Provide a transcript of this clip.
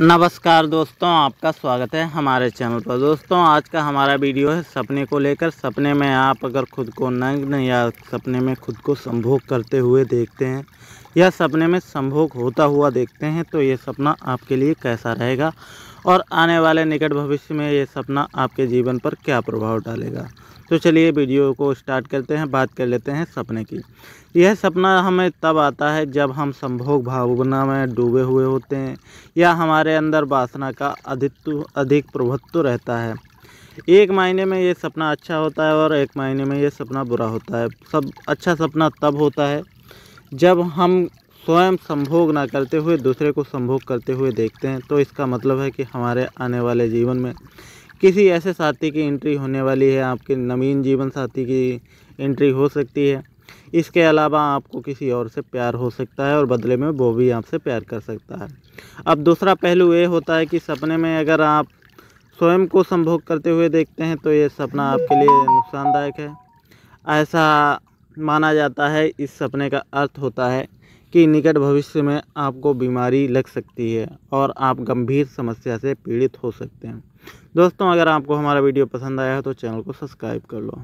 नमस्कार दोस्तों आपका स्वागत है हमारे चैनल पर दोस्तों आज का हमारा वीडियो है सपने को लेकर सपने में आप अगर खुद को नग्न या सपने में खुद को संभोग करते हुए देखते हैं या सपने में संभोग होता हुआ देखते हैं तो ये सपना आपके लिए कैसा रहेगा और आने वाले निकट भविष्य में ये सपना आपके जीवन पर क्या प्रभाव डालेगा तो चलिए वीडियो को स्टार्ट करते हैं बात कर लेते हैं सपने की यह सपना हमें तब आता है जब हम संभोग भावना में डूबे हुए होते हैं या हमारे अंदर वासना का अधित्व अधिक प्रभुत्व रहता है एक महीने में ये सपना अच्छा होता है और एक महीने में ये सपना बुरा होता है सब अच्छा सपना तब होता है जब हम स्वयं संभोग ना करते हुए दूसरे को संभोग करते हुए देखते हैं तो इसका मतलब है कि हमारे आने वाले जीवन में किसी ऐसे साथी की एंट्री होने वाली है आपके नवीन जीवन साथी की एंट्री हो सकती है इसके अलावा आपको किसी और से प्यार हो सकता है और बदले में वो भी आपसे प्यार कर सकता है अब दूसरा पहलू ये होता है कि सपने में अगर आप स्वयं को संभोग करते हुए देखते हैं तो ये सपना आपके लिए नुकसानदायक है ऐसा माना जाता है इस सपने का अर्थ होता है कि निकट भविष्य में आपको बीमारी लग सकती है और आप गंभीर समस्या से पीड़ित हो सकते हैं दोस्तों अगर आपको हमारा वीडियो पसंद आया है तो चैनल को सब्सक्राइब कर लो